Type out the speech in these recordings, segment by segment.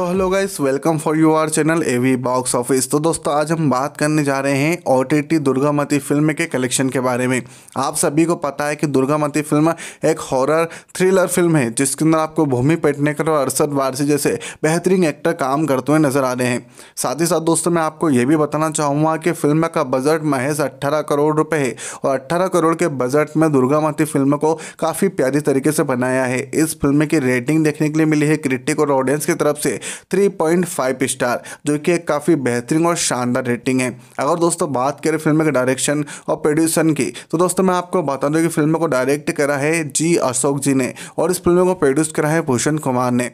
so hello guys welcome for your channel AV box office तो दोस्तों आज हम बात करने जा रहे हैं ओ टी दुर्गामती फिल्म के कलेक्शन के बारे में आप सभी को पता है कि दुर्गामती फिल्म एक हॉरर थ्रिलर फिल्म है जिसके अंदर आपको भूमि पेटनेकर और अरसद वारसी जैसे बेहतरीन एक्टर काम करते हुए नजर आ रहे हैं साथ ही साथ दोस्तों मैं आपको ये भी बताना चाहूँगा कि फिल्म का बजट महज अट्ठारह करोड़ रुपये है और अट्ठारह करोड़ के बजट में दुर्गामती फिल्म को काफ़ी प्यारी तरीके से बनाया है इस फिल्म की रेटिंग देखने के लिए मिली है क्रिटिक और ऑडियंस की तरफ से थ्री पॉइंट फाइव स्टार जो कि एक काफ़ी बेहतरीन और शानदार रेटिंग है अगर दोस्तों बात करें फिल्म के डायरेक्शन और प्रोड्यूसन की तो दोस्तों मैं आपको बता दूँ कि फिल्म को डायरेक्ट करा है जी अशोक जी ने और इस फिल्म को प्रोड्यूस करा है भूषण कुमार ने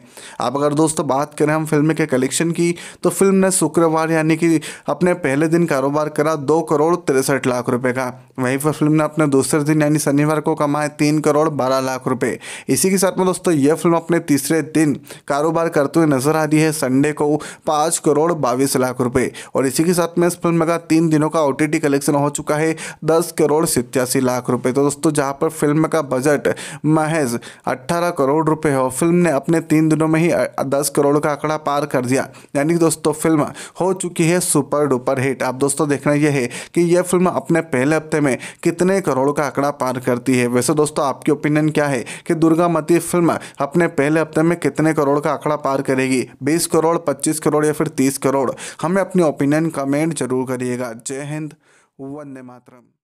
अब अगर दोस्तों बात करें हम फिल्म के कलेक्शन की तो फिल्म ने शुक्रवार यानी कि अपने पहले दिन कारोबार करा दो करोड़ तिरसठ लाख रुपये का वहीं पर फिल्म ने अपने दूसरे दिन यानी शनिवार को कमाए तीन करोड़ बारह लाख रुपये इसी के साथ में दोस्तों यह फिल्म अपने तीसरे दिन कारोबार करते हुए नजर बना दी है संडे को पाँच करोड़ बाईस लाख रुपए और इसी के साथ में इस फिल्म का तीन दिनों का ओ कलेक्शन हो चुका है दस करोड़ सितयासी लाख रुपए तो दोस्तों जहाँ पर फिल्म का बजट महज अट्ठारह करोड़ रुपये हो फिल्म ने अपने तीन दिनों में ही दस करोड़ का आंकड़ा पार कर दिया यानी दोस्तों फिल्म हो चुकी है सुपर डुपर हिट आप दोस्तों देखना यह है कि यह फिल्म अपने पहले हफ्ते में कितने करोड़ का आंकड़ा पार करती है वैसे दोस्तों आपकी ओपिनियन क्या है कि दुर्गा मती फिल्म अपने पहले हफ्ते में कितने करोड़ का आंकड़ा पार करेगी बीस करोड़ पच्चीस करोड़ या फिर तीस करोड़ हमें अपनी ओपिनियन कमेंट जरूर करिएगा जय हिंद वंदे मातरम